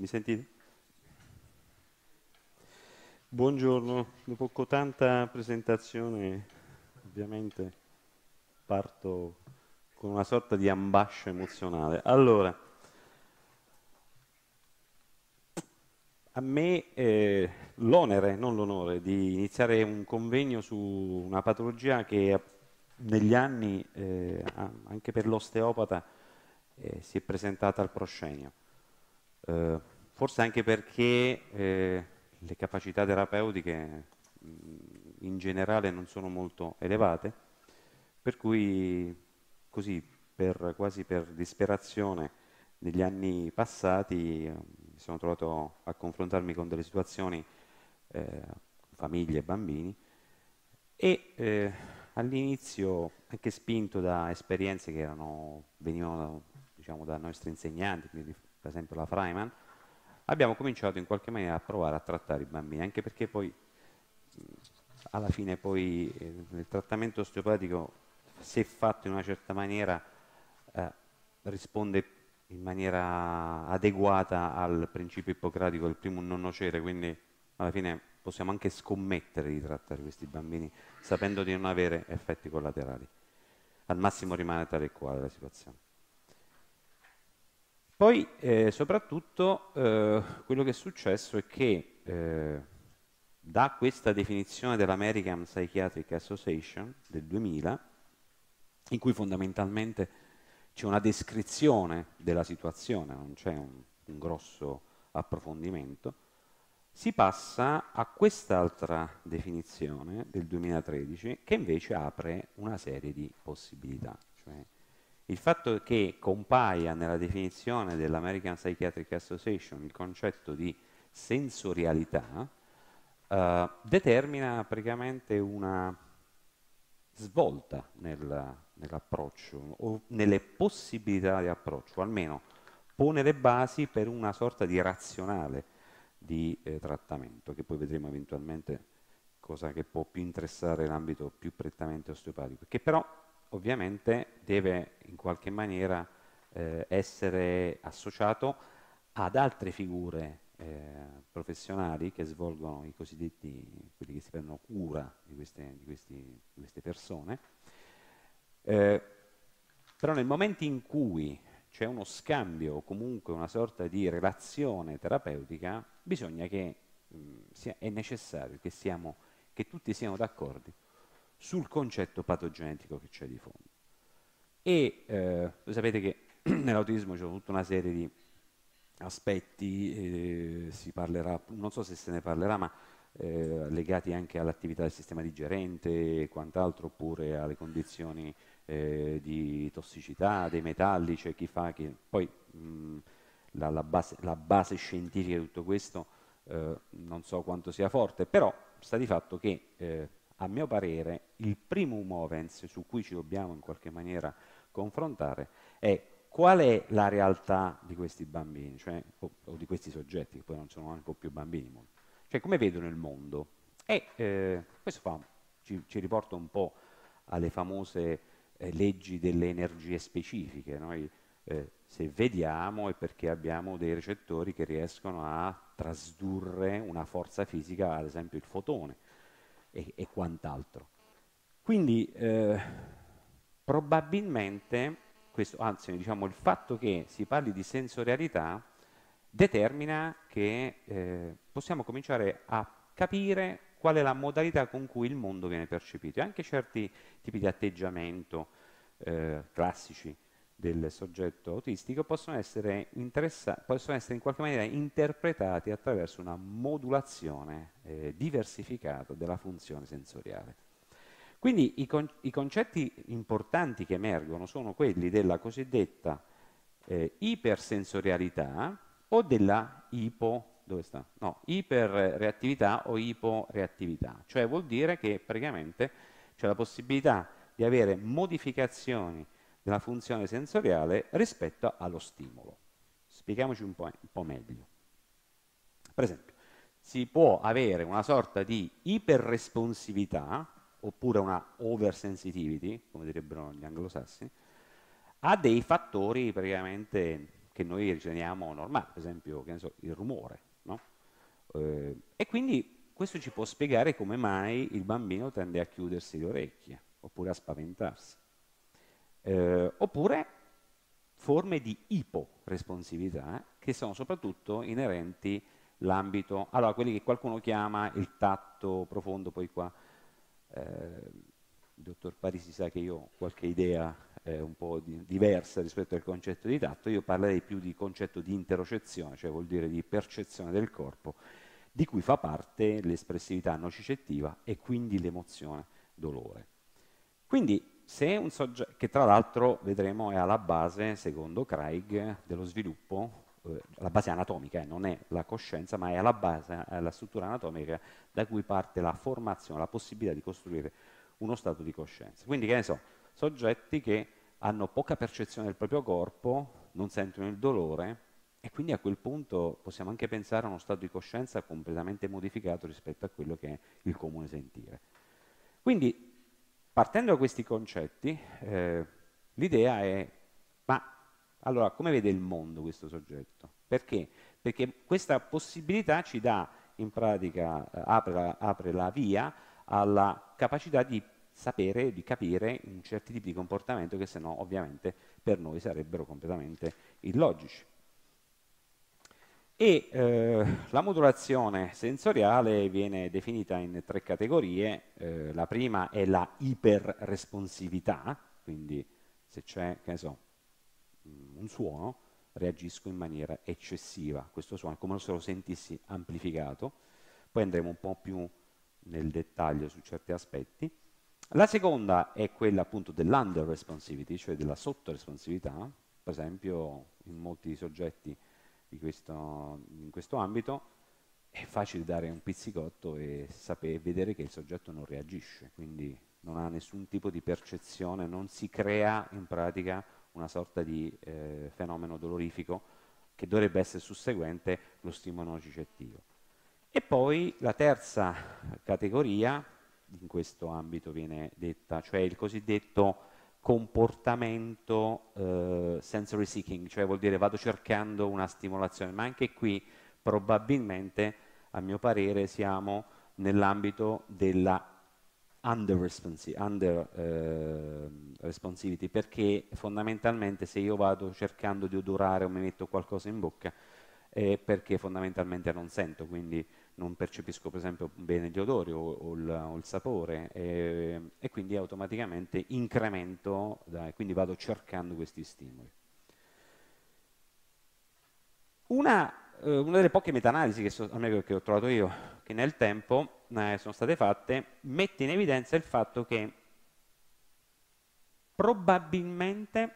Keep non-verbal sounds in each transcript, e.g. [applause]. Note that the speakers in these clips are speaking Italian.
Mi sentite? Buongiorno, dopo tanta presentazione ovviamente parto con una sorta di ambascia emozionale. Allora, a me eh, l'onere, non l'onore, di iniziare un convegno su una patologia che negli anni, eh, anche per l'osteopata, eh, si è presentata al proscenio eh, forse anche perché eh, le capacità terapeutiche mh, mm, in generale non sono molto elevate, per cui così per, quasi per disperazione negli anni passati eh, mi sono trovato a confrontarmi con delle situazioni, eh, famiglie e bambini, e eh, all'inizio anche spinto da esperienze che erano, venivano da, diciamo, da nostri insegnanti, quindi per esempio la Freiman, abbiamo cominciato in qualche maniera a provare a trattare i bambini, anche perché poi alla fine poi eh, il trattamento osteopatico, se fatto in una certa maniera, eh, risponde in maniera adeguata al principio ippocratico del primo non nocere, quindi alla fine possiamo anche scommettere di trattare questi bambini sapendo di non avere effetti collaterali. Al massimo rimane tale e quale la situazione. Poi eh, soprattutto eh, quello che è successo è che eh, da questa definizione dell'American Psychiatric Association del 2000, in cui fondamentalmente c'è una descrizione della situazione, non c'è un, un grosso approfondimento, si passa a quest'altra definizione del 2013 che invece apre una serie di possibilità. Cioè il fatto che compaia nella definizione dell'American Psychiatric Association il concetto di sensorialità eh, determina praticamente una svolta nel, nell'approccio o nelle possibilità di approccio, almeno pone le basi per una sorta di razionale di eh, trattamento, che poi vedremo eventualmente cosa che può più interessare l'ambito più prettamente osteopatico, che però ovviamente deve in qualche maniera eh, essere associato ad altre figure eh, professionali che svolgono i cosiddetti, quelli che si prendono cura di queste, di questi, di queste persone. Eh, però nel momento in cui c'è uno scambio o comunque una sorta di relazione terapeutica, bisogna che mh, mm, sia, è necessario che, siamo, che tutti siano d'accordo sul concetto patogenetico che c'è di fondo. E eh, sapete che [clears throat] nell'autismo c'è tutta una serie di aspetti, eh, si parlerà, non so se se ne parlerà, ma eh, legati anche all'attività del sistema digerente e quant'altro, oppure alle condizioni eh, di tossicità, dei metalli, c'è cioè chi fa, che... poi mh, la, la, base, la, base, scientifica di tutto questo eh, non so quanto sia forte, però sta di fatto che eh, a mio parere, il primo movens su cui ci dobbiamo in qualche maniera confrontare è qual è la realtà di questi bambini, cioè, o, o, di questi soggetti, che poi non sono neanche più bambini, cioè come vedono il mondo. E eh, questo fa, ci, ci, riporta un po' alle famose eh, leggi delle energie specifiche. Noi eh, se vediamo è perché abbiamo dei recettori che riescono a trasdurre una forza fisica, ad esempio il fotone e, e quant'altro. Quindi eh, probabilmente, questo, anzi diciamo, il fatto che si parli di sensorialità determina che eh, possiamo cominciare a capire qual è la modalità con cui il mondo viene percepito e anche certi tipi di atteggiamento eh, classici del soggetto autistico possono essere, possono essere, in qualche maniera interpretati attraverso una modulazione eh, diversificata della funzione sensoriale. Quindi i, con i, concetti importanti che emergono sono quelli della cosiddetta eh, ipersensorialità o della ipo, no, iperreattività o iporeattività, cioè vuol dire che praticamente c'è la possibilità di avere modificazioni della funzione sensoriale rispetto allo stimolo. Spieghiamoci un po', un po meglio. Per esempio, si può avere una sorta di iperresponsività oppure una oversensitivity, come direbbero gli anglosassoni, a dei fattori praticamente che noi riteniamo normali, per esempio so, il rumore. No? Eh, e quindi questo ci può spiegare come mai il bambino tende a chiudersi le orecchie oppure a spaventarsi eh, oppure forme di iporesponsività che sono soprattutto inerenti l'ambito, allora quelli che qualcuno chiama il tatto profondo, poi qua eh, il dottor Parisi sa che io ho qualche idea eh, un po' di, diversa rispetto al concetto di tatto, io parlerei più di concetto di interocezione, cioè vuol dire di percezione del corpo, di cui fa parte l'espressività nocicettiva e quindi l'emozione dolore. Quindi soggetto, che tra l'altro vedremo è alla base, secondo Craig, dello sviluppo, eh, la base anatomica, eh, non è la coscienza, ma è alla base, è la struttura anatomica da cui parte la formazione, la possibilità di costruire uno stato di coscienza. Quindi che ne so, soggetti che hanno poca percezione del proprio corpo, non sentono il dolore e quindi a quel punto possiamo anche pensare a uno stato di coscienza completamente modificato rispetto a quello che è il comune sentire. Quindi Partendo da questi concetti, eh, l'idea è, ma allora come vede il mondo questo soggetto? Perché? Perché questa possibilità ci dà, in pratica, eh, apre la, apre la via alla capacità di sapere, di capire certi tipi di comportamento che se no ovviamente per noi sarebbero completamente illogici. E eh, la modulazione sensoriale viene definita in tre categorie. Eh, la prima è la iperresponsività, quindi se c'è, so, mm, un suono, reagisco in maniera eccessiva. Questo suono è come se lo sentissi amplificato. Poi andremo un po' più nel dettaglio su certi aspetti. La seconda è quella appunto dell'under-responsivity, cioè della sottoresponsività. Per esempio, in molti soggetti questo, in questo ambito, è facile dare un pizzicotto e sapere, vedere che il soggetto non reagisce, quindi non ha nessun tipo di percezione, non si crea in pratica una sorta di eh, fenomeno dolorifico che dovrebbe essere susseguente lo stimolo nocicettivo. E poi la terza categoria, in questo ambito viene detta, cioè il cosiddetto comportamento eh, sensory seeking, cioè vuol dire vado cercando una stimolazione, ma anche qui probabilmente, a mio parere, siamo nell'ambito della under, under eh, responsivity, perché fondamentalmente se io vado cercando di odorare o mi metto qualcosa in bocca è perché fondamentalmente non sento, quindi non percepisco per esempio bene gli odori o, o, il, o il, sapore e, e, quindi automaticamente incremento, da, quindi vado cercando questi stimoli. Una, eh, una delle poche meta-analisi che, so, che, ho trovato io, che nel tempo eh, sono state fatte, mette in evidenza il fatto che probabilmente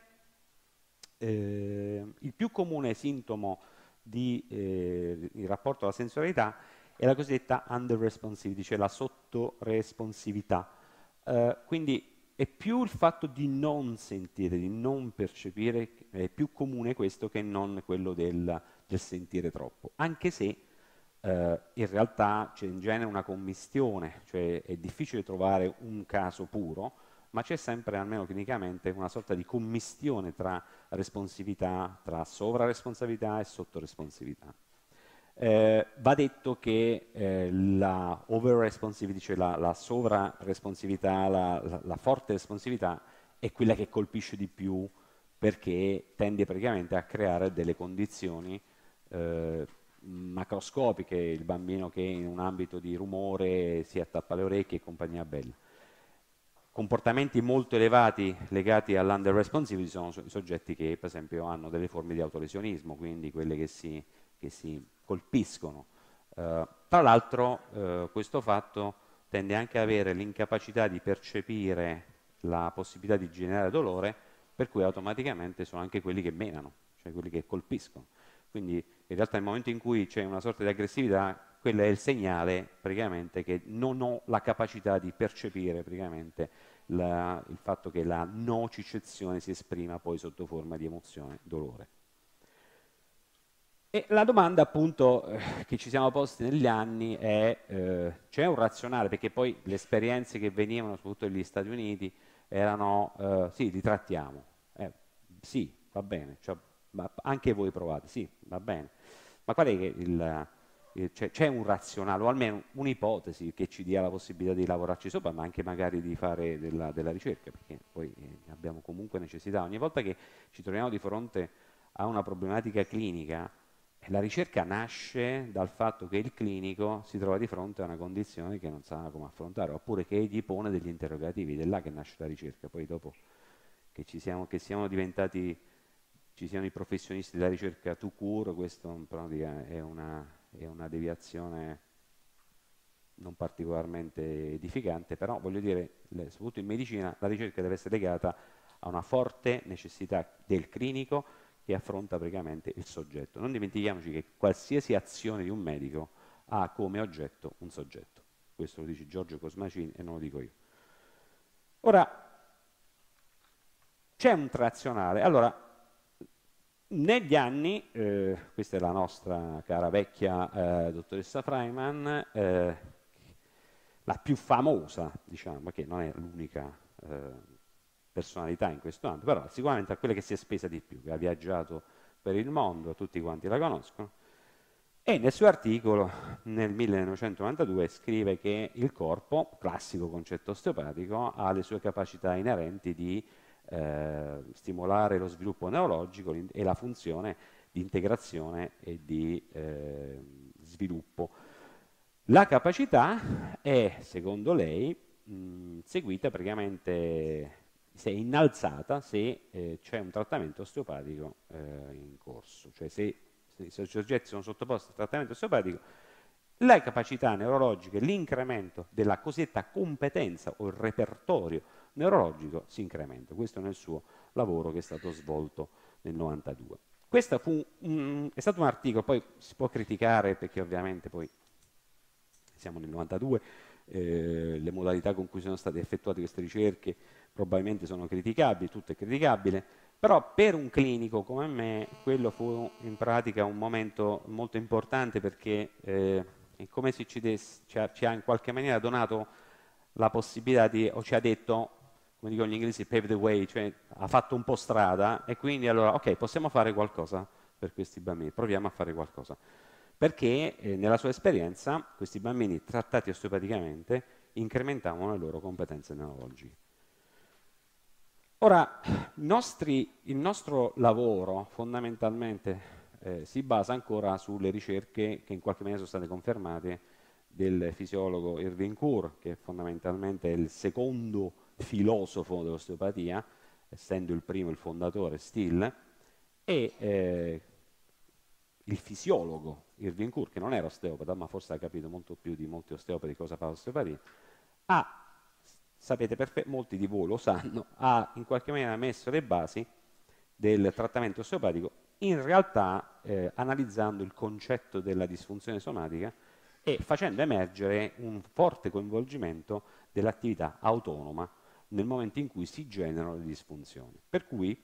eh, il più comune sintomo di, eh, in rapporto alla sensorialità è la cosiddetta under responsivity, cioè la sottoresponsività. Eh, quindi è più il fatto di non sentire, di non percepire, è più comune questo che non quello del, del sentire troppo, anche se eh, in realtà c'è in genere una commistione, cioè è difficile trovare un caso puro, ma c'è sempre, almeno clinicamente, una sorta di commistione tra responsività, tra sovraresponsabilità e sottoresponsività. Eh, va detto che eh, la over responsivity, cioè la, la sovra responsività, la, la, la, forte responsività è quella che colpisce di più perché tende praticamente a creare delle condizioni eh, macroscopiche, il bambino che in un ambito di rumore si attappa le orecchie e compagnia bella. Comportamenti molto elevati legati all'under responsivity sono so soggetti che per esempio hanno delle forme di autolesionismo, quindi quelle che si, che si colpiscono. Eh, tra l'altro eh, questo fatto tende anche ad avere l'incapacità di percepire la possibilità di generare dolore, per cui automaticamente sono anche quelli che menano, cioè quelli che colpiscono. Quindi in realtà nel momento in cui c'è una sorta di aggressività, quello è il segnale praticamente che non ho la capacità di percepire praticamente la, il fatto che la nocicezione si esprima poi sotto forma di emozione, dolore. E la domanda appunto eh, che ci siamo posti negli anni è eh, c'è un razionale, perché poi le esperienze che venivano soprattutto negli Stati Uniti erano eh, sì, li trattiamo, eh, sì, va bene, cioè, anche voi provate, sì, va bene, ma qual è il, eh, c'è, un razionale o almeno un'ipotesi che ci dia la possibilità di lavorarci sopra, ma anche magari di fare della, della ricerca, perché poi eh, abbiamo comunque necessità. Ogni volta che ci troviamo di fronte a una problematica clinica, la ricerca nasce dal fatto che il clinico si trova di fronte a una condizione che non sa come affrontare, oppure che gli pone degli interrogativi, è là che nasce la ricerca, poi dopo che, ci siamo, che siamo diventati, ci siano i professionisti della ricerca to cure, questo è una, è una deviazione non particolarmente edificante, però voglio dire, soprattutto in medicina, la ricerca deve essere legata a una forte necessità del clinico che affronta praticamente il soggetto. Non dimentichiamoci che qualsiasi azione di un medico ha come oggetto un soggetto. Questo lo dice Giorgio Cosmacin e non lo dico io. Ora, c'è un trazionale. Allora, negli anni, eh, questa è la nostra cara vecchia eh, dottoressa Freiman, eh, la più famosa, diciamo, che non è l'unica eh, personalità in questo ambito, però sicuramente a quella che si è spesa di più, che ha viaggiato per il mondo, tutti quanti la conoscono, e nel suo articolo nel 1992 scrive che il corpo, classico concetto osteopatico, ha le sue capacità inerenti di eh, stimolare lo sviluppo neurologico e la funzione di integrazione e di eh, sviluppo. La capacità è, secondo lei, mh, seguita praticamente si è innalzata se eh, c'è un trattamento osteopatico eh, in corso, cioè se, se, se, i soggetti sono sottoposti a trattamento osteopatico, le capacità neurologiche, l'incremento della cosiddetta competenza o il repertorio neurologico si incrementa. Questo nel suo lavoro che è stato svolto nel 92. Questo fu, mh, è stato un articolo, poi si può criticare perché ovviamente poi siamo nel 92, eh, le modalità con cui sono state effettuate queste ricerche, probabilmente sono criticabili, tutto è criticabile, però per un clinico come me quello fu in pratica un momento molto importante perché eh, è come se ci, des, ci, cioè ha, ci, ha, in qualche maniera donato la possibilità di, o ci ha detto, come dicono gli inglesi, pave the way, cioè ha fatto un po' strada e quindi allora ok possiamo fare qualcosa per questi bambini, proviamo a fare qualcosa. Perché eh, nella sua esperienza questi bambini trattati osteopaticamente incrementavano le loro competenze neurologiche. Ora, nostri, il nostro lavoro fondamentalmente eh, si basa ancora sulle ricerche che in qualche maniera sono state confermate del fisiologo Irving Kur, che fondamentalmente è il secondo filosofo dell'osteopatia, essendo il primo il fondatore Still, e eh, il fisiologo Irving Kur, che non era osteopata, ma forse ha capito molto più di molti osteopati cosa fa l'osteopatia, ha sapete perfetto, molti di voi lo sanno, ha in qualche maniera messo le basi del trattamento osteopatico, in realtà eh, analizzando il concetto della disfunzione somatica e facendo emergere un forte coinvolgimento dell'attività autonoma nel momento in cui si generano le disfunzioni. Per cui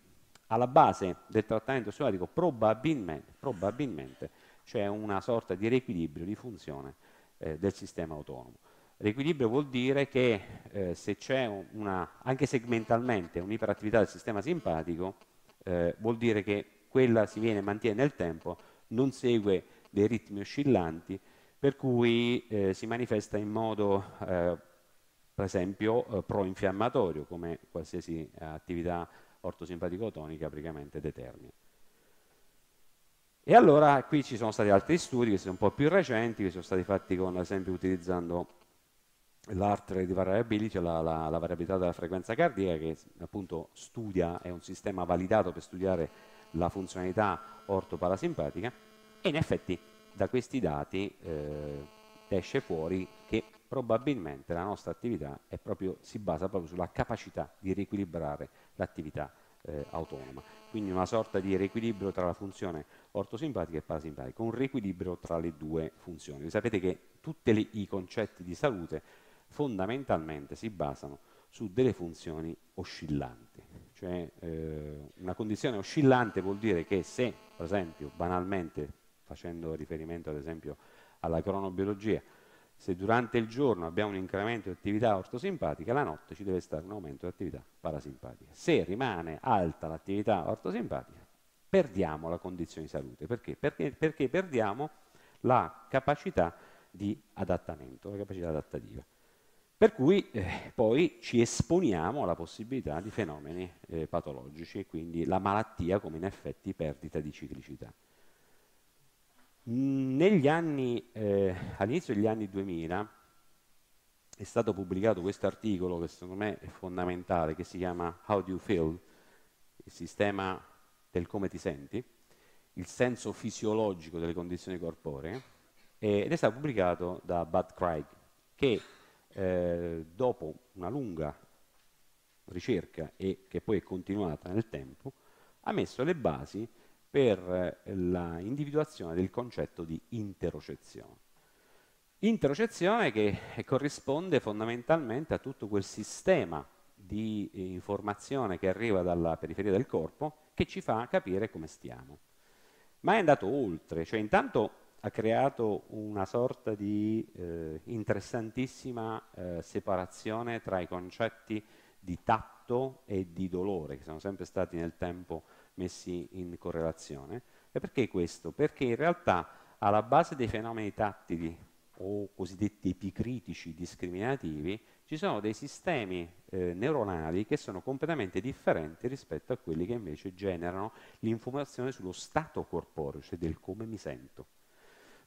alla base del trattamento osteopatico probabilmente, probabilmente c'è una sorta di riequilibrio di funzione eh, del sistema autonomo. L'equilibrio vuol dire che eh, se c'è una, anche segmentalmente un'iperattività del sistema simpatico, eh, vuol dire che quella si viene, mantiene nel tempo, non segue dei ritmi oscillanti, per cui eh, si manifesta in modo, eh, per esempio, eh, pro-infiammatorio, come qualsiasi attività ortosimpatico-tonica praticamente determina. E allora qui ci sono stati altri studi che sono un po' più recenti, che sono stati fatti con, ad esempio utilizzando l'art variability, la, la, la, variabilità della frequenza cardiaca che appunto studia, è un sistema validato per studiare la funzionalità ortoparasimpatica e in effetti da questi dati eh, esce fuori che probabilmente la nostra attività proprio, si basa proprio sulla capacità di riequilibrare l'attività eh, autonoma. Quindi una sorta di riequilibrio tra la funzione ortosimpatica e parasimpatica, un riequilibrio tra le due funzioni. sapete che tutti i concetti di salute fondamentalmente si basano su delle funzioni oscillanti. Cioè, eh, una condizione oscillante vuol dire che se, per esempio, banalmente, facendo riferimento ad esempio alla cronobiologia, se durante il giorno abbiamo un incremento di attività ortosimpatica, la notte ci deve stare un aumento di attività parasimpatica. Se rimane alta l'attività ortosimpatica, perdiamo la condizione di salute. Perché? Perché, perché perdiamo la capacità di adattamento, la capacità adattativa. Per cui eh, poi ci esponiamo alla possibilità di fenomeni eh, patologici e quindi la malattia come in effetti perdita di ciclicità. Mm, anni, eh, all'inizio degli anni 2000 è stato pubblicato questo articolo che secondo me è fondamentale, che si chiama How Do You Feel? Il sistema del come ti senti, il senso fisiologico delle condizioni corporee, eh, ed è stato pubblicato da Bud Craig, che eh, dopo una lunga ricerca e che poi è continuata nel tempo, ha messo le basi per eh, l'individuazione del concetto di interocezione. Interocezione che eh, corrisponde fondamentalmente a tutto quel sistema di informazione che arriva dalla periferia del corpo che ci fa capire come stiamo. Ma è andato oltre, cioè intanto ha creato una sorta di eh, interessantissima eh, separazione tra i concetti di tatto e di dolore, che sono sempre stati nel tempo messi in correlazione. E perché questo? Perché in realtà alla base dei fenomeni tattili o cosiddetti epicritici discriminativi ci sono dei sistemi eh, neuronali che sono completamente differenti rispetto a quelli che invece generano l'informazione sullo stato corporeo, cioè del come mi sento.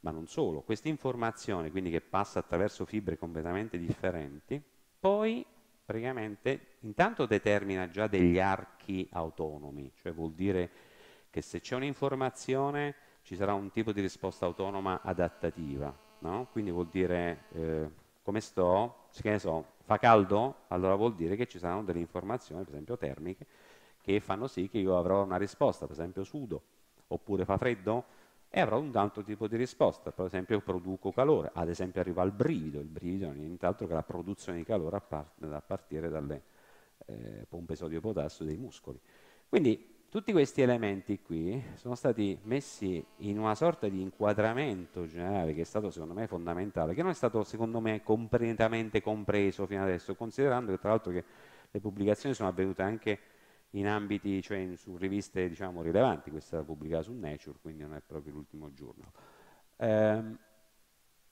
Ma non solo, questa informazione, quindi che passa attraverso fibre completamente differenti, poi praticamente intanto determina già degli archi autonomi, cioè vuol dire che se c'è un'informazione ci sarà un tipo di risposta autonoma adattativa, no? quindi vuol dire eh, come sto, che ne so, fa caldo? Allora vuol dire che ci saranno delle informazioni, per esempio termiche, che fanno sì che io avrò una risposta, per esempio sudo, oppure fa freddo? e avrò un altro tipo di risposta, per esempio produco calore, ad esempio arriva il brivido, il brivido non è nient'altro che la produzione di calore a, par a partire dalle eh, pompe sodio-potassio dei muscoli. Quindi tutti questi elementi qui sono stati messi in una sorta di inquadramento generale che è stato secondo me fondamentale, che non è stato secondo me completamente compreso fino adesso, considerando che tra l'altro che le pubblicazioni sono avvenute anche in ambiti, cioè su riviste diciamo, rilevanti, questa è pubblicata su Nature, quindi non è proprio l'ultimo giorno. Eh,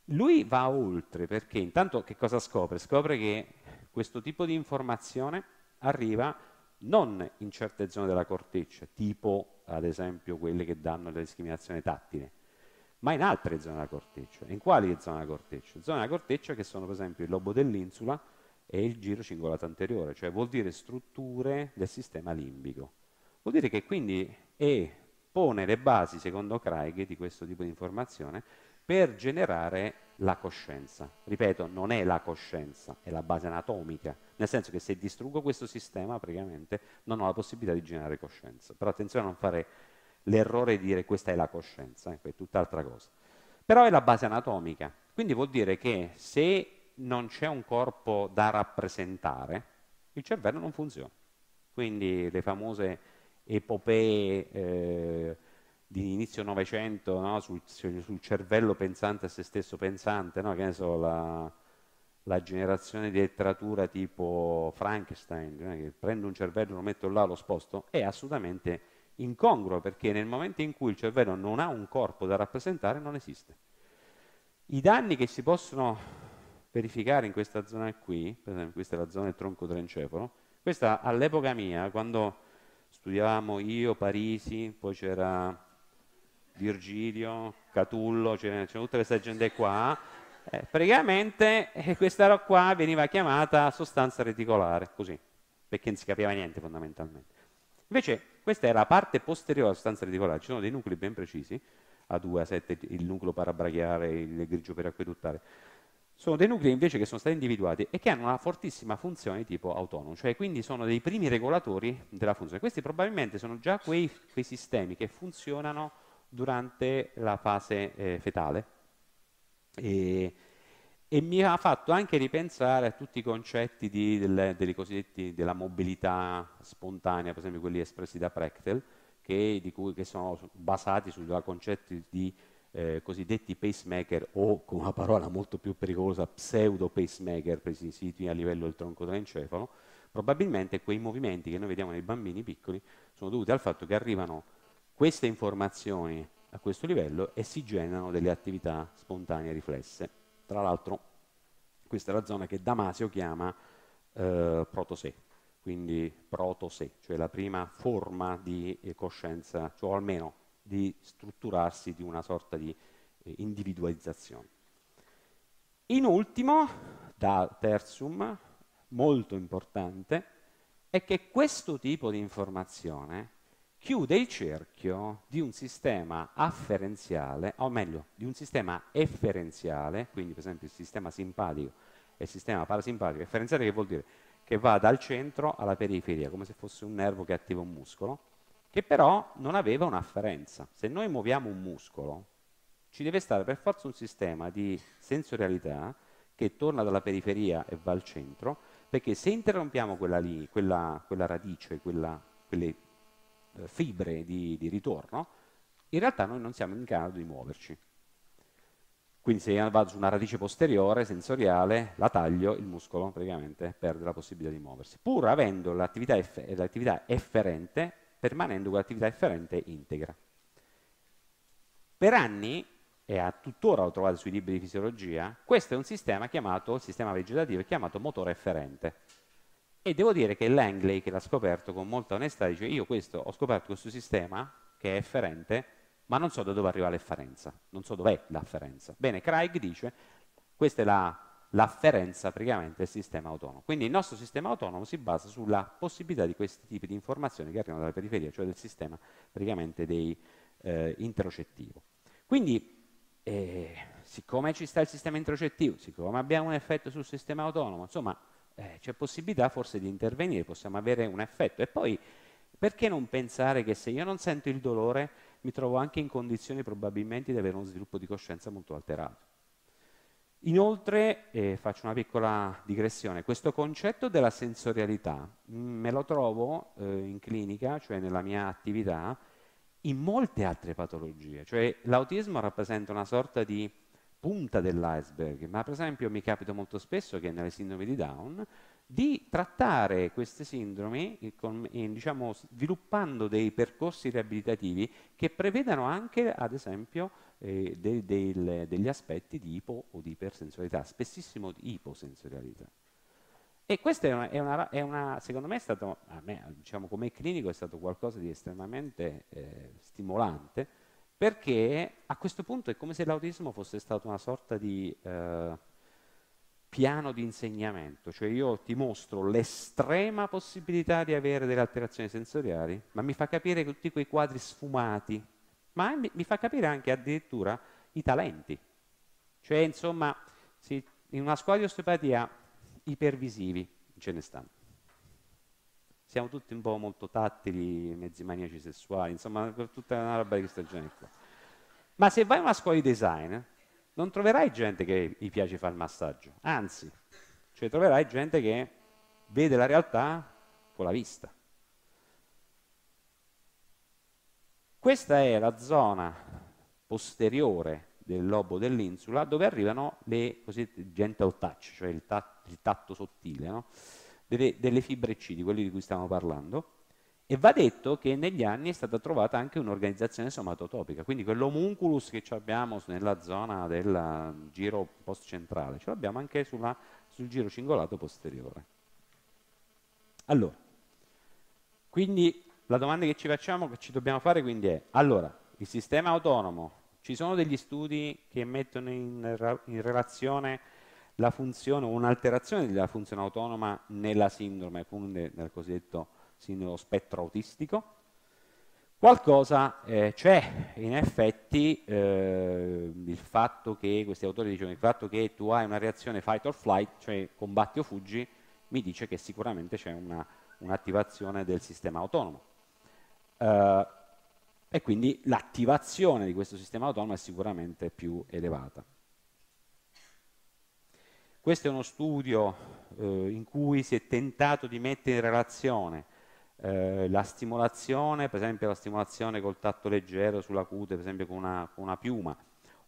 lui va oltre perché intanto che cosa scopre? Scopre che questo tipo di informazione arriva non in certe zone della corteccia, tipo ad esempio quelle che danno la discriminazione tattile, ma in altre zone della corteccia. In quali zone della corteccia? Zone della corteccia che sono per esempio il lobo dell'insula, e il giro cingolato anteriore, cioè vuol dire strutture del sistema limbico. Vuol dire che quindi E pone le basi, secondo Craig, di questo tipo di informazione per generare la coscienza. Ripeto, non è la coscienza, è la base anatomica, nel senso che se distruggo questo sistema praticamente non ho la possibilità di generare coscienza. Però attenzione a non fare l'errore di dire questa è la coscienza, eh, è tutt'altra cosa. Però è la base anatomica, quindi vuol dire che se non c'è un corpo da rappresentare, il cervello non funziona. Quindi le famose epopee eh, di inizio Novecento no? sul, sul, cervello pensante a se stesso pensante, no? che ne so, la, la generazione di letteratura tipo Frankenstein, che prendo un cervello, lo metto là, lo sposto, è assolutamente incongruo perché nel momento in cui il cervello non ha un corpo da rappresentare non esiste. I danni che si possono verificare in questa zona qui, per esempio questa è la zona del tronco trencefalo, questa all'epoca mia, quando studiavamo io, Parisi, poi c'era Virgilio, Catullo, c'era tutta questa gente qua, eh, praticamente eh, questa roba qua veniva chiamata sostanza reticolare, così, perché non si capiva niente fondamentalmente. Invece questa è la parte posteriore alla sostanza reticolare, ci sono dei nuclei ben precisi, A2, A7, il nucleo parabrachiale, il grigio per acqueduttare sono dei nuclei invece che sono stati individuati e che hanno una fortissima funzione di tipo autonomo, cioè quindi sono dei primi regolatori della funzione. Questi probabilmente sono già quei, quei sistemi che funzionano durante la fase eh, fetale e, e, mi ha fatto anche ripensare a tutti i concetti di, delle, della mobilità spontanea, per esempio quelli espressi da Prechtel, che, cui, che sono basati su concetti di eh, cosiddetti pacemaker o, con una parola molto più pericolosa, pseudo pacemaker presi in presidi a livello del tronco dell'encefalo, probabilmente quei movimenti che noi vediamo nei bambini piccoli sono dovuti al fatto che arrivano queste informazioni a questo livello e si generano delle attività spontanee riflesse. Tra l'altro questa è la zona che Damasio chiama eh, protosè, quindi protosè, cioè la prima forma di eh, coscienza, cioè, o almeno di strutturarsi di una sorta di eh, individualizzazione. In ultimo, da terzum, molto importante, è che questo tipo di informazione chiude il cerchio di un sistema afferenziale, o meglio, di un sistema efferenziale, quindi per esempio il sistema simpatico e il sistema parasimpatico. Efferenziale che vuol dire che va dal centro alla periferia, come se fosse un nervo che attiva un muscolo, che però non aveva un'afferenza. Se noi muoviamo un muscolo, ci deve stare per forza un sistema di sensorialità che torna dalla periferia e va al centro, perché se interrompiamo quella, lì, quella, quella radice, quella, quelle eh, fibre di, di ritorno, in realtà noi non siamo in grado di muoverci. Quindi se vado su una radice posteriore, sensoriale, la taglio, il muscolo praticamente perde la possibilità di muoversi. Pur avendo l'attività efferente permanendo con l'attività efferente integra. Per anni, e a tuttora lo trovate sui libri di fisiologia, questo è un sistema chiamato, sistema vegetativo, chiamato motore efferente. E devo dire che Langley, che l'ha scoperto con molta onestà, dice io questo, ho scoperto questo sistema che è efferente, ma non so da dove arriva l'efferenza, non so dov'è l'afferenza. Bene, Craig dice, questa è la l'afferenza praticamente del sistema autonomo. Quindi il nostro sistema autonomo si basa sulla possibilità di questi tipi di informazioni che arrivano dalla periferia, cioè del sistema praticamente dei, eh, interocettivo. Quindi, eh, siccome ci sta il sistema interocettivo, siccome abbiamo un effetto sul sistema autonomo, insomma, eh, c'è possibilità forse di intervenire, possiamo avere un effetto. E poi, perché non pensare che se io non sento il dolore, mi trovo anche in condizioni probabilmente di avere uno sviluppo di coscienza molto alterato? Inoltre, eh, faccio una piccola digressione, questo concetto della sensorialità mm, me lo trovo eh, in clinica, cioè nella mia attività, in molte altre patologie. Cioè, l'autismo rappresenta una sorta di punta dell'iceberg, ma per esempio mi capita molto spesso che nelle sindrome di Down di trattare queste sindromi con, in, eh, diciamo, sviluppando dei percorsi riabilitativi che prevedano anche, ad esempio, eh, de, del, degli aspetti di ipo o di ipersensorialità, spessissimo di iposensorialità. E questa è una, è una, è una secondo me è stato, me, diciamo come clinico è stato qualcosa di estremamente eh, stimolante, perché a questo punto è come se l'autismo fosse stato una sorta di... Eh, piano di insegnamento, cioè io ti mostro l'estrema possibilità di avere delle alterazioni sensoriali, ma mi fa capire che tutti quei quadri sfumati ma mi, mi fa capire anche addirittura i talenti. Cioè, insomma, si, in una scuola di osteopatia ipervisivi ce ne stanno. Siamo tutti un po' molto tattili, mezzi maniaci sessuali, insomma, tutta una roba di questo genere qua. Ma se vai in una scuola di design, non troverai gente che gli piace fare il massaggio, anzi, cioè troverai gente che vede la realtà con la vista. Questa è la zona posteriore del lobo dell'insula dove arrivano le cosiddette gentle touch, cioè il, ta il tatto sottile, no? delle, delle fibre C, di quelli di cui stiamo parlando, e va detto che negli anni è stata trovata anche un'organizzazione somatotopica, quindi quell'omunculus che abbiamo nella zona del giro postcentrale, ce l'abbiamo anche sulla, sul giro cingolato posteriore. Allora, quindi la domanda che ci facciamo, che ci dobbiamo fare quindi è, allora, il sistema autonomo, ci sono degli studi che mettono in, in relazione la funzione o un'alterazione della funzione autonoma nella sindrome, quindi nel cosiddetto sindrome spettro autistico? Qualcosa eh, c'è, in effetti eh, il fatto che, questi autori dicono, il fatto che tu hai una reazione fight or flight, cioè combatti o fuggi, mi dice che sicuramente c'è un'attivazione del sistema autonomo eh, e quindi l'attivazione di questo sistema autonomo è sicuramente più elevata. Questo è uno studio eh, in cui si è tentato di mettere in relazione eh, la stimolazione, per esempio la stimolazione col tatto leggero sulla cute, per esempio con una, con una piuma,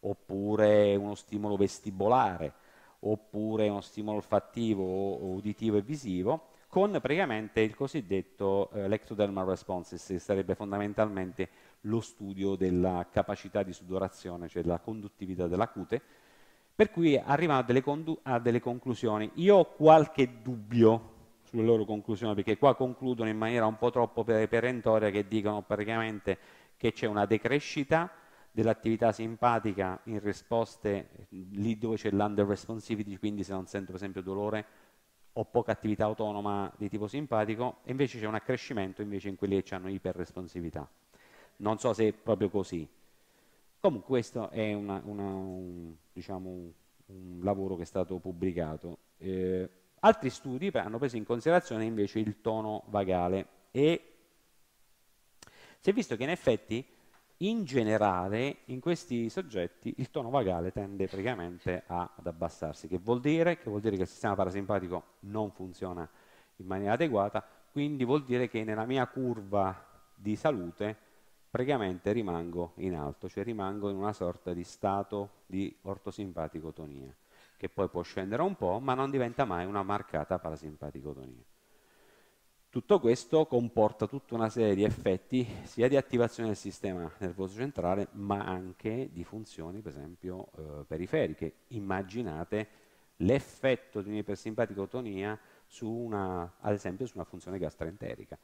oppure uno stimolo vestibolare, oppure uno stimolo olfattivo, o uditivo e visivo, con praticamente il cosiddetto eh, lectodermal responses, che sarebbe fondamentalmente lo studio della capacità di sudorazione, cioè della conduttività della cute, per cui arriva a delle, a delle conclusioni. Io ho qualche dubbio sulle loro conclusioni, perché qua concludono in maniera un po' troppo perentoria che dicono praticamente che c'è una decrescita dell'attività simpatica in risposte lì dove c'è l'under responsivity, quindi se non sento per esempio dolore o poca attività autonoma di tipo simpatico e invece c'è un accrescimento invece in quelli che hanno iperresponsività. Non so se è proprio così. Comunque questo è una, una, un, diciamo, un, lavoro che è stato pubblicato. Eh, altri studi hanno preso in considerazione invece il tono vagale e si è visto che in effetti in generale in questi soggetti il tono vagale tende praticamente a, ad abbassarsi, che vuol, dire, che vuol dire che il sistema parasimpatico non funziona in maniera adeguata, quindi vuol dire che nella mia curva di salute praticamente rimango in alto, cioè rimango in una sorta di stato di ortosimpaticotonia, che poi può scendere un po', ma non diventa mai una marcata parasimpaticotonia. Tutto questo comporta tutta una serie di effetti sia di attivazione del sistema nervoso centrale ma anche di funzioni per esempio eh, periferiche. Immaginate l'effetto di un'ipersimpatica autonia una, ad esempio su una funzione gastroenterica.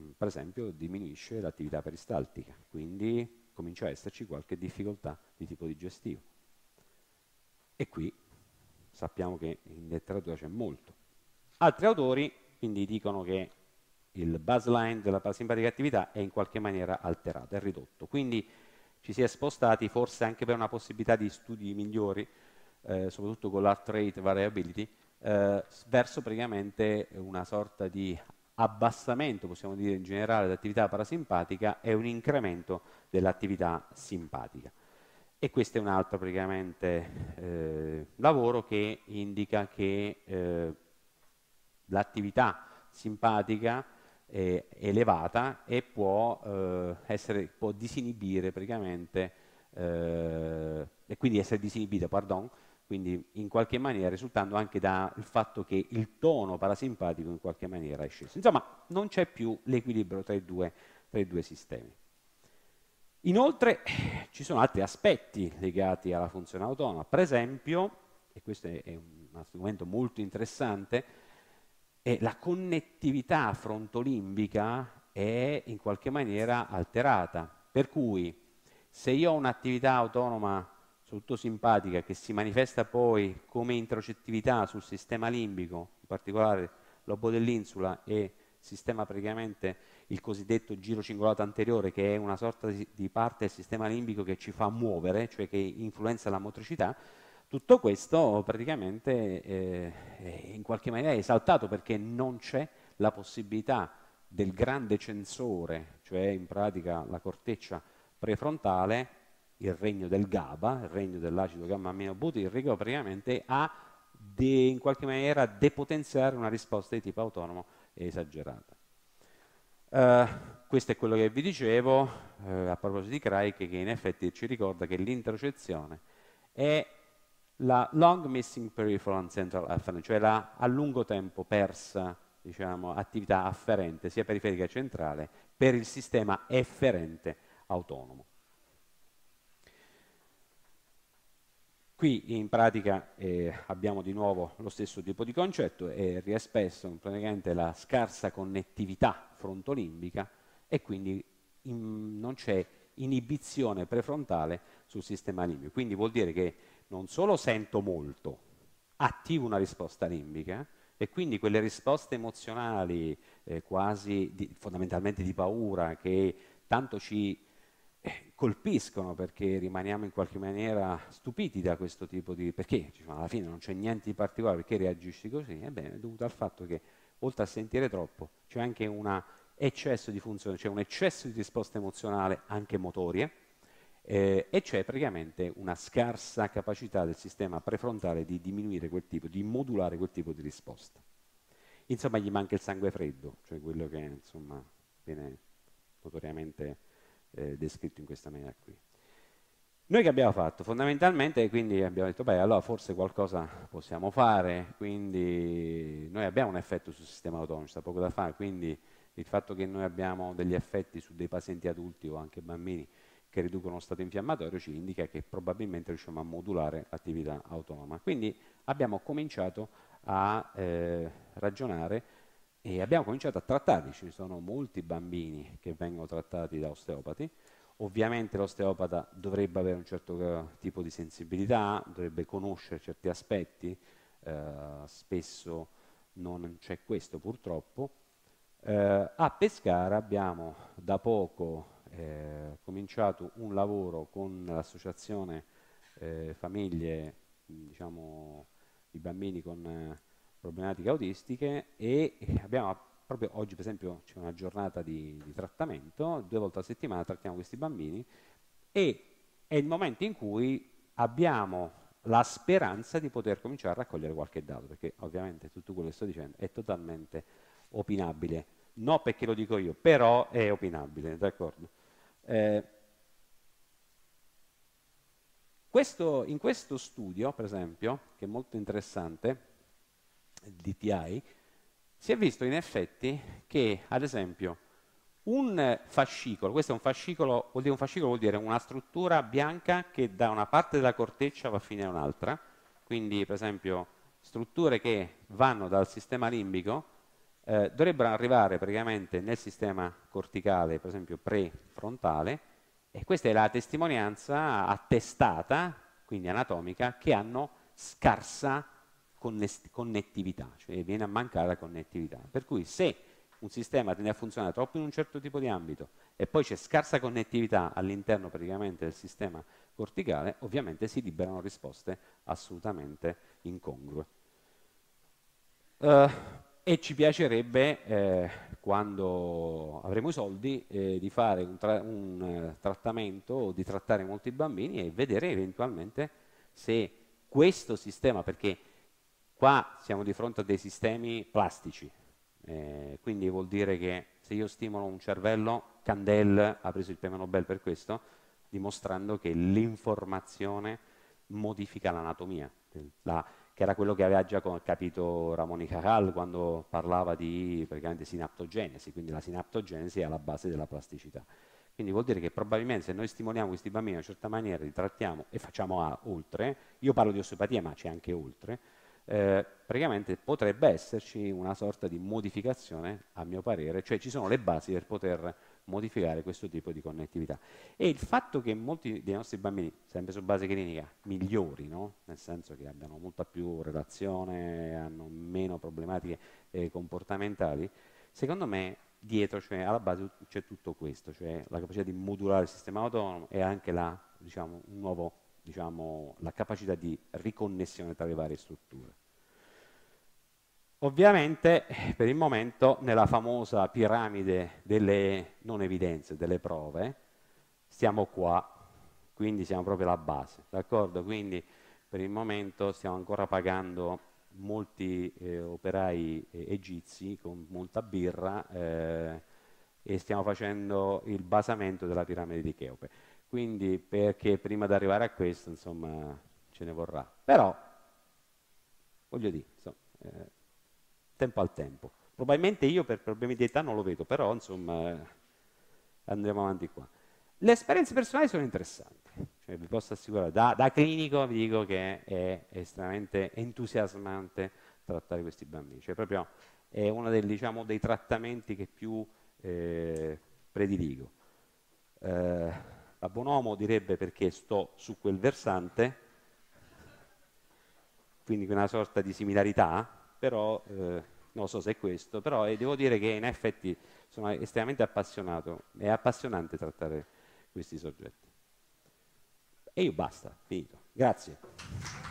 Mm, per esempio diminuisce l'attività peristaltica, quindi comincia a esserci qualche difficoltà di tipo digestivo. E qui sappiamo che in letteratura c'è molto. Altri autori quindi dicono che il baseline della parasimpatica attività è in qualche maniera alterato, è ridotto. Quindi ci si è spostati forse anche per una possibilità di studi migliori, eh, soprattutto con l'art rate variability, eh, verso praticamente una sorta di abbassamento, possiamo dire in generale, dell'attività parasimpatica e un incremento dell'attività simpatica. E questo è un altro praticamente eh, lavoro che indica che eh, l'attività simpatica eh, elevata e può, eh, essere, può disinibire praticamente, eh, e quindi essere disinibita, pardon, quindi in qualche maniera risultando anche dal fatto che il tono parasimpatico in qualche maniera è sceso. Insomma, non c'è più l'equilibrio tra, tra i due sistemi. Inoltre ci sono altri aspetti legati alla funzione autonoma, per esempio, e questo è un argomento molto interessante, e la connettività frontolimbica è in qualche maniera alterata. Per cui se io ho un'attività autonoma soprattutto simpatica che si manifesta poi come introcettività sul sistema limbico, in particolare lobo dell'insula e sistema praticamente il cosiddetto giro cingolato anteriore che è una sorta di, di parte del sistema limbico che ci fa muovere, cioè che influenza la motricità, tutto questo praticamente eh, eh, in qualche maniera è esaltato perché non c'è la possibilità del grande censore, cioè in pratica la corteccia prefrontale, il regno del GABA, il regno dell'acido gamma aminobutirrico, praticamente a de, in qualche maniera depotenziare una risposta di tipo autonomo esagerata. Uh, questo è quello che vi dicevo uh, a proposito di Craig, che in effetti ci ricorda che l'intercezione è la long missing peripheral and central afferent, cioè la a lungo tempo persa diciamo, attività afferente sia periferica che centrale per il sistema efferente autonomo. Qui in pratica eh, abbiamo di nuovo lo stesso tipo di concetto e riespesso praticamente la scarsa connettività frontolimbica e quindi in, non c'è inibizione prefrontale sul sistema limbico. Quindi vuol dire che non solo sento molto, attivo una risposta limbica e quindi quelle risposte emozionali eh, quasi di, fondamentalmente di paura che tanto ci eh, colpiscono perché rimaniamo in qualche maniera stupiti da questo tipo di perché diciamo, alla fine non c'è niente di particolare perché reagisci così ebbene è dovuto al fatto che oltre a sentire troppo c'è anche una eccesso di funzione, c'è cioè un eccesso di risposta emozionale anche motorie eh, e c'è praticamente una scarsa capacità del sistema prefrontale di diminuire quel tipo, di modulare quel tipo di risposta. Insomma gli manca il sangue freddo, cioè quello che insomma, viene notoriamente eh, descritto in questa maniera qui. Noi che abbiamo fatto? Fondamentalmente quindi abbiamo detto, beh, allora forse qualcosa possiamo fare, quindi noi abbiamo un effetto sul sistema autonomo, c'è poco da fare, quindi il fatto che noi abbiamo degli effetti su dei pazienti adulti o anche bambini che riducono lo stato infiammatorio ci indica che probabilmente riusciamo a modulare l'attività autonoma. Quindi abbiamo cominciato a eh, ragionare e abbiamo cominciato a trattarli, ci sono molti bambini che vengono trattati da osteopati, ovviamente l'osteopata dovrebbe avere un certo eh, tipo di sensibilità, dovrebbe conoscere certi aspetti, eh, spesso non c'è questo purtroppo, eh, a Pescara abbiamo da poco eh, cominciato un lavoro con l'associazione eh, famiglie diciamo, di bambini con eh, problematiche autistiche e abbiamo proprio oggi per esempio c'è una giornata di, di trattamento, due volte a settimana trattiamo questi bambini e è il momento in cui abbiamo la speranza di poter cominciare a raccogliere qualche dato, perché ovviamente tutto quello che sto dicendo è totalmente opinabile. No perché lo dico io, però è opinabile, d'accordo? Eh, questo, in questo studio, per esempio, che è molto interessante, il DTI, si è visto in effetti che, ad esempio, un fascicolo, questo è un fascicolo, vuol dire un fascicolo vuol dire una struttura bianca che da una parte della corteccia va a un'altra, quindi per esempio strutture che vanno dal sistema limbico eh, dovrebbero arrivare praticamente nel sistema corticale, per esempio prefrontale, e questa è la testimonianza attestata, quindi anatomica, che hanno scarsa connettività, cioè viene a mancare la connettività. Per cui se un sistema tende a funzionare troppo in un certo tipo di ambito e poi c'è scarsa connettività all'interno praticamente del sistema corticale, ovviamente si liberano risposte assolutamente incongrue. Uh, e ci piacerebbe, eh, quando avremo i soldi, eh, di fare un, tra un eh, trattamento o di trattare molti bambini e vedere eventualmente se questo sistema, perché qua siamo di fronte a dei sistemi plastici, eh, quindi vuol dire che se io stimolo un cervello, Candel ha preso il premio Nobel per questo, dimostrando che l'informazione modifica l'anatomia, la, che era quello che aveva già capito Ramone Cajal quando parlava di praticamente sinaptogenesi, quindi la sinaptogenesi è alla base della plasticità. Quindi vuol dire che probabilmente se noi stimoliamo questi bambini in una certa maniera, li trattiamo e facciamo a oltre, io parlo di osteopatia ma c'è anche oltre, eh, praticamente potrebbe esserci una sorta di modificazione, a mio parere, cioè ci sono le basi per poter modificare questo tipo di connettività. E il fatto che molti dei nostri bambini, sempre su base clinica, migliori, no? nel senso che abbiano molta più relazione, hanno meno problematiche eh, comportamentali, secondo me dietro, cioè, alla base c'è tutto questo, cioè la capacità di modulare il sistema autonomo e anche la, diciamo, nuovo, diciamo, la capacità di riconnessione tra le varie strutture. Ovviamente eh, per il momento nella famosa piramide delle non evidenze, delle prove, stiamo qua, quindi siamo proprio alla base, d'accordo? Quindi per il momento stiamo ancora pagando molti eh, operai eh, egizi con molta birra eh, e stiamo facendo il basamento della piramide di Cheope. Quindi perché prima di arrivare a questo, insomma, ce ne vorrà. Però, voglio dire, insomma, eh, tempo al tempo. Probabilmente io per problemi di età non lo vedo, però insomma andiamo avanti qua. Le esperienze personali sono interessanti, cioè, vi posso assicurare, da, da, clinico vi dico che è estremamente entusiasmante trattare questi bambini, cioè proprio è uno del, diciamo, dei trattamenti che più eh, prediligo. Eh, la Bonomo direbbe perché sto su quel versante, quindi una sorta di similarità, però eh, non so se è questo, però eh, devo dire che in effetti sono estremamente appassionato, è appassionante trattare questi soggetti. E io basta, finito. Grazie.